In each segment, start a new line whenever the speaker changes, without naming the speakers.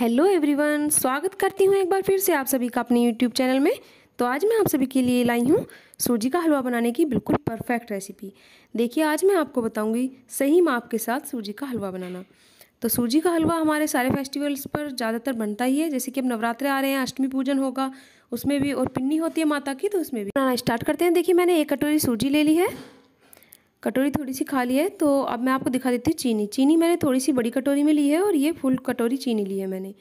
hello everyone स्वागत करती हूँ एक बार फिर से आप सभी का अपने यूट्यूब चैनल में तो आज मैं आप सभी के लिए लाई हूँ सूजी का हलवा बनाने की बिल्कुल परफेक्ट रेसिपी देखिए आज मैं आपको बताऊँगी सही माप के साथ सूजी का हलवा बनाना तो सूजी का हलवा हमारे सारे फेस्टिवल्स पर ज़्यादातर बनता ही है जैसे कि अब नवरात्रे आ रहे हैं अष्टमी पूजन होगा उसमें भी और पिन्नी होती है माता की तो उसमें भी बनाना स्टार्ट करते हैं देखिए मैंने एक कटोरी सूजी ले ली है कटोरी थोड़ी सी खाली है तो अब मैं आपको दिखा देती हूँ चीनी चीनी मैंने थोड़ी सी बड़ी कटोरी में ली है और ये फुल कटोरी चीनी ली है मैंने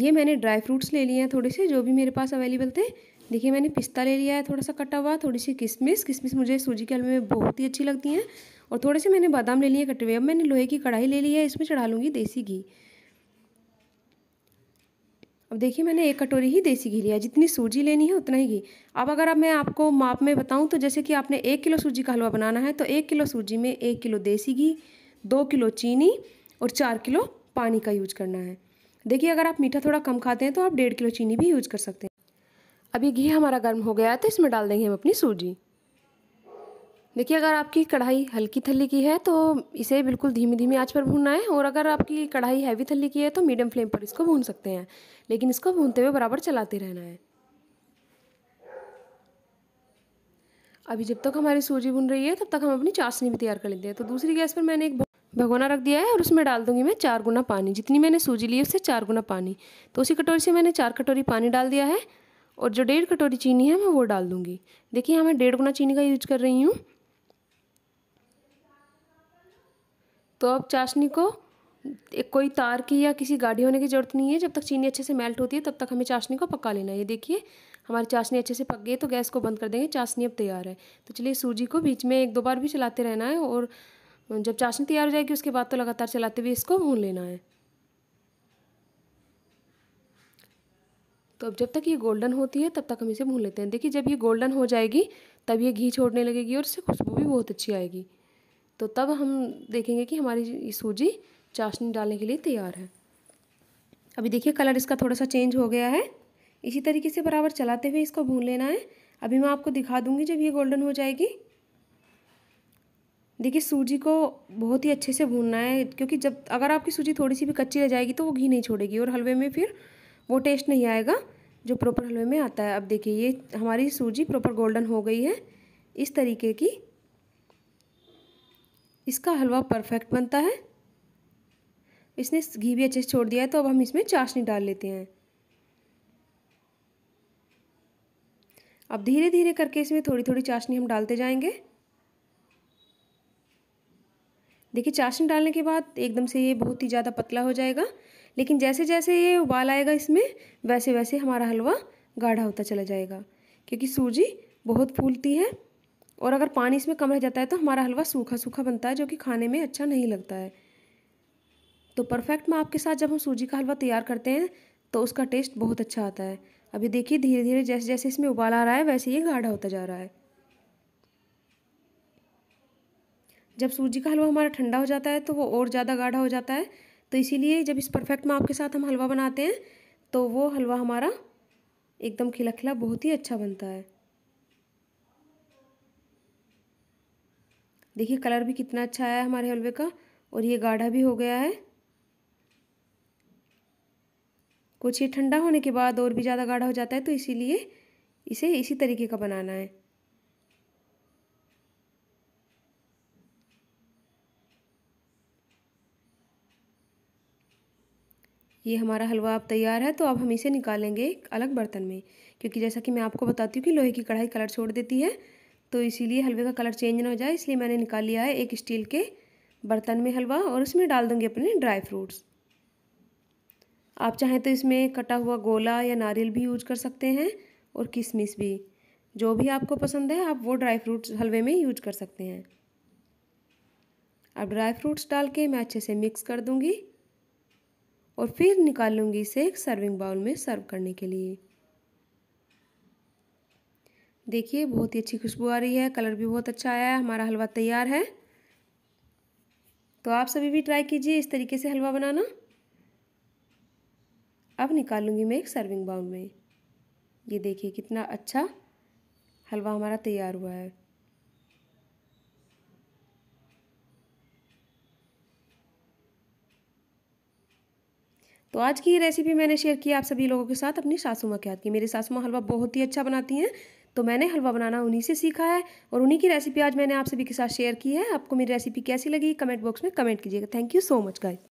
ये मैंने ड्राई फ्रूट्स ले लिए हैं थोड़े से जो भी मेरे पास अवेलेबल थे देखिए मैंने पिस्ता ले लिया है थोड़ा सा कटा हुआ थोड़ी सी किशमिश किशमिश मुझे सूजी के हलवे में बहुत ही अच्छी लगती हैं और थोड़े से मैंने बादाम ले लिए कटे हुए अब मैंने लोहे की कढ़ाई ले ली है इसमें चढ़ा लूँगी देसी घी अब देखिए मैंने एक कटोरी ही देसी घी लिया जितनी सूजी लेनी है उतना ही घी अब अगर अब मैं आपको माप में बताऊं तो जैसे कि आपने एक किलो सूजी का हलवा बनाना है तो एक किलो सूजी में एक किलो देसी घी दो किलो चीनी और चार किलो पानी का यूज करना है देखिए अगर आप मीठा थोड़ा कम खाते हैं तो आप डेढ़ किलो चीनी भी यूज कर सकते हैं अभी घी हमारा गर्म हो गया है तो इसमें डाल देंगे हम अपनी सूजी देखिए अगर आपकी कढ़ाई हल्की थली की है तो इसे बिल्कुल धीमी धीमी आंच पर भूनना है और अगर आपकी कढ़ाई हैवी थली की है तो मीडियम फ्लेम पर इसको भून सकते हैं लेकिन इसको भूनते हुए बराबर चलाते रहना है अभी जब तक हमारी सूजी भून रही है तब तक हम अपनी चाशनी भी तैयार कर लेते हैं तो दूसरी गैस पर मैंने एक भगोना रख दिया है और उसमें डाल दूंगी मैं चार गुना पानी जितनी मैंने सूजी ली है उससे चार गुना पानी तो उसी कटोरी से मैंने चार कटोरी पानी डाल दिया है और जो डेढ़ कटोरी चीनी है मैं वो डाल दूंगी देखिए हाँ मैं डेढ़ गुना चीनी का यूज कर रही हूँ तो अब चाशनी को एक कोई तार की या किसी गाढ़ी होने की जरूरत नहीं है जब तक चीनी अच्छे से मेल्ट होती है तब तक हमें चाशनी को पका लेना है ये देखिए हमारी चाशनी अच्छे से पक गई तो गैस को बंद कर देंगे चाशनी अब तैयार है तो चलिए सूजी को बीच में एक दो बार भी चलाते रहना है और जब चाशनी तैयार हो जाएगी उसके बाद तो लगातार चलाते हुए इसको भून लेना है तो अब जब तक ये गोल्डन होती है तब तक हम इसे भून लेते हैं देखिए जब ये गोल्डन हो जाएगी तब ये घी छोड़ने लगेगी और इससे खुशबू भी बहुत अच्छी आएगी तो तब हम देखेंगे कि हमारी सूजी चाशनी डालने के लिए तैयार है अभी देखिए कलर इसका थोड़ा सा चेंज हो गया है इसी तरीके से बराबर चलाते हुए इसको भून लेना है अभी मैं आपको दिखा दूंगी जब ये गोल्डन हो जाएगी देखिए सूजी को बहुत ही अच्छे से भूनना है क्योंकि जब अगर आपकी सूजी थोड़ी सी भी कच्ची रह जाएगी तो वो घी नहीं छोड़ेगी और हलवे में फिर वो टेस्ट नहीं आएगा जो प्रॉपर हलवे में आता है अब देखिए ये हमारी सूजी प्रॉपर गोल्डन हो गई है इस तरीके की इसका हलवा परफेक्ट बनता है इसने घी भी अच्छे से छोड़ दिया है तो अब हम इसमें चाशनी डाल लेते हैं अब धीरे धीरे करके इसमें थोड़ी थोड़ी चाशनी हम डालते जाएंगे देखिए चाशनी डालने के बाद एकदम से ये बहुत ही ज़्यादा पतला हो जाएगा लेकिन जैसे जैसे ये उबाल आएगा इसमें वैसे वैसे हमारा हलवा गाढ़ा होता चला जाएगा क्योंकि सूजी बहुत फूलती है और अगर पानी इसमें कम रह जाता है तो हमारा हलवा सूखा सूखा बनता है जो कि खाने में अच्छा नहीं लगता है तो परफेक्ट में आपके साथ जब हम सूजी का हलवा तैयार करते हैं तो उसका टेस्ट बहुत अच्छा आता है अभी देखिए धीरे धीरे जैसे जैसे इसमें उबाल आ रहा है वैसे ये गाढ़ा होता जा रहा है जब सूजी का हलवा हमारा ठंडा हो जाता है तो वो और ज़्यादा गाढ़ा हो जाता है तो इसीलिए जब इस परफेक्ट में आपके साथ हम हलवा बनाते हैं तो वो हलवा हमारा एकदम खिला खिला बहुत ही अच्छा बनता है देखिए कलर भी कितना अच्छा आया है हमारे हलवे का और ये गाढ़ा भी हो गया है कुछ ये ठंडा होने के बाद और भी ज़्यादा गाढ़ा हो जाता है तो इसीलिए इसे इसी तरीके का बनाना है ये हमारा हलवा अब तैयार है तो अब हम इसे निकालेंगे एक अलग बर्तन में क्योंकि जैसा कि मैं आपको बताती हूँ कि लोहे की कढ़ाई कलर छोड़ देती है तो इसीलिए हलवे का कलर चेंज ना हो जाए इसलिए मैंने निकाल लिया है एक स्टील के बर्तन में हलवा और उसमें डाल दूँगी अपने ड्राई फ्रूट्स आप चाहें तो इसमें कटा हुआ गोला या नारियल भी यूज कर सकते हैं और किशमिश भी जो भी आपको पसंद है आप वो ड्राई फ्रूट्स हलवे में यूज कर सकते हैं अब ड्राई फ्रूट्स डाल के मैं अच्छे से मिक्स कर दूँगी और फिर निकाल लूँगी इसे एक सर्विंग बाउल में सर्व करने के लिए देखिए बहुत ही अच्छी खुशबू आ रही है कलर भी बहुत अच्छा आया है हमारा हलवा तैयार है तो आप सभी भी ट्राई कीजिए इस तरीके से हलवा बनाना अब निकाल लूँगी मैं एक सर्विंग बाउल में ये देखिए कितना अच्छा हलवा हमारा तैयार हुआ है तो आज की ये रेसिपी मैंने शेयर की आप सभी लोगों के साथ अपनी सासू माँ के हाथ की मेरी सासू माँ हलवा बहुत ही अच्छा बनाती हैं तो मैंने हलवा बनाना उन्हीं से सीखा है और उन्हीं की रेसिपी आज मैंने आप सभी के साथ शेयर की है आपको मेरी रेसिपी कैसी लगी कमेंट बॉक्स में कमेंट कीजिएगा thank you so much guys